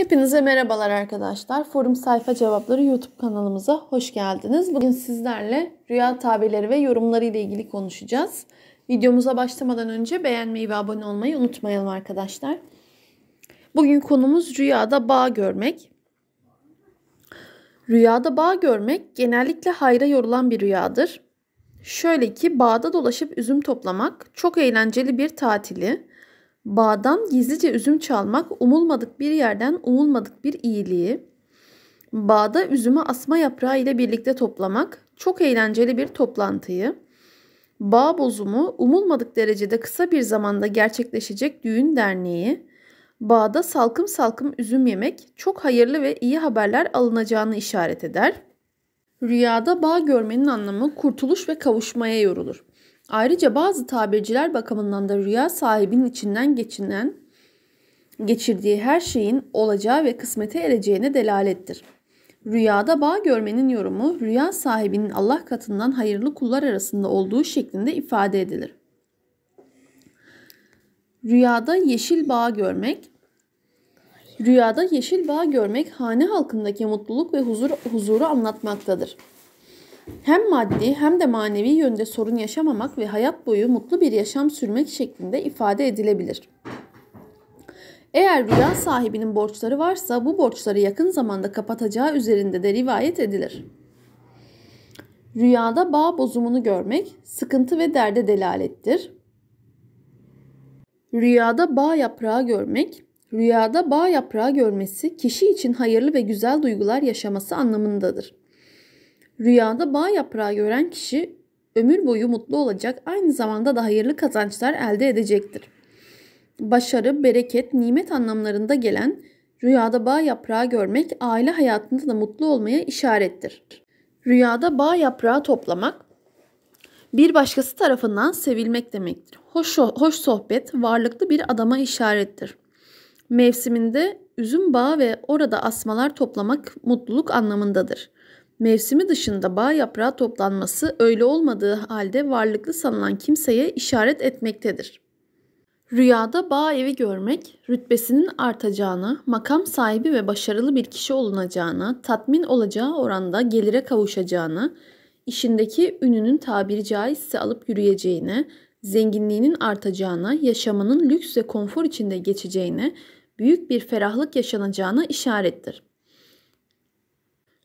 Hepinize merhabalar arkadaşlar. Forum Sayfa Cevapları YouTube kanalımıza hoş geldiniz. Bugün sizlerle rüya tabirleri ve yorumları ile ilgili konuşacağız. Videomuza başlamadan önce beğenmeyi ve abone olmayı unutmayalım arkadaşlar. Bugün konumuz rüyada bağ görmek. Rüyada bağ görmek genellikle hayra yorulan bir rüyadır. Şöyle ki bağda dolaşıp üzüm toplamak çok eğlenceli bir tatili, Bağdan gizlice üzüm çalmak umulmadık bir yerden umulmadık bir iyiliği. Bağda üzümü asma yaprağı ile birlikte toplamak çok eğlenceli bir toplantıyı. Bağ bozumu umulmadık derecede kısa bir zamanda gerçekleşecek düğün derneği. Bağda salkım salkım üzüm yemek çok hayırlı ve iyi haberler alınacağını işaret eder. Rüyada bağ görmenin anlamı kurtuluş ve kavuşmaya yorulur. Ayrıca bazı tabirciler bakımından da rüya sahibinin içinden geçinen geçirdiği her şeyin olacağı ve kısmete ereceğine delalettir. Rüyada bağ görmenin yorumu rüya sahibinin Allah katından hayırlı kullar arasında olduğu şeklinde ifade edilir. Rüyada yeşil bağ görmek Rüyada yeşil bağ görmek hane halkındaki mutluluk ve huzur, huzuru anlatmaktadır hem maddi hem de manevi yönde sorun yaşamamak ve hayat boyu mutlu bir yaşam sürmek şeklinde ifade edilebilir. Eğer rüya sahibinin borçları varsa bu borçları yakın zamanda kapatacağı üzerinde de rivayet edilir. Rüyada bağ bozumunu görmek sıkıntı ve derde delalettir. Rüyada bağ yaprağı görmek, rüyada bağ yaprağı görmesi kişi için hayırlı ve güzel duygular yaşaması anlamındadır. Rüyada bağ yaprağı gören kişi ömür boyu mutlu olacak, aynı zamanda da hayırlı kazançlar elde edecektir. Başarı, bereket, nimet anlamlarında gelen rüyada bağ yaprağı görmek aile hayatında da mutlu olmaya işarettir. Rüyada bağ yaprağı toplamak bir başkası tarafından sevilmek demektir. Hoş, hoş sohbet varlıklı bir adama işarettir. Mevsiminde üzüm bağı ve orada asmalar toplamak mutluluk anlamındadır. Mevsimi dışında bağ yaprağı toplanması öyle olmadığı halde varlıklı sanılan kimseye işaret etmektedir. Rüyada bağ evi görmek, rütbesinin artacağına, makam sahibi ve başarılı bir kişi olunacağına, tatmin olacağı oranda gelire kavuşacağını, işindeki ününün tabiri caizse alıp yürüyeceğine, zenginliğinin artacağına, yaşamının lüks ve konfor içinde geçeceğine, büyük bir ferahlık yaşanacağına işarettir.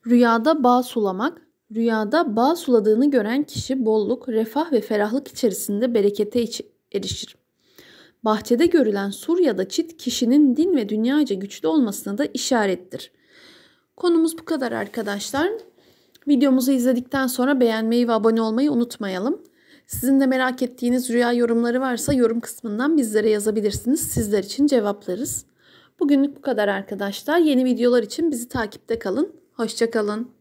Rüyada bağ sulamak, rüyada bağ suladığını gören kişi bolluk, refah ve ferahlık içerisinde berekete erişir. Bahçede görülen sur ya da çit kişinin din ve dünyaca güçlü olmasına da işarettir. Konumuz bu kadar arkadaşlar. Videomuzu izledikten sonra beğenmeyi ve abone olmayı unutmayalım. Sizin de merak ettiğiniz rüya yorumları varsa yorum kısmından bizlere yazabilirsiniz. Sizler için cevaplarız. Bugünlük bu kadar arkadaşlar. Yeni videolar için bizi takipte kalın. Hoşçakalın.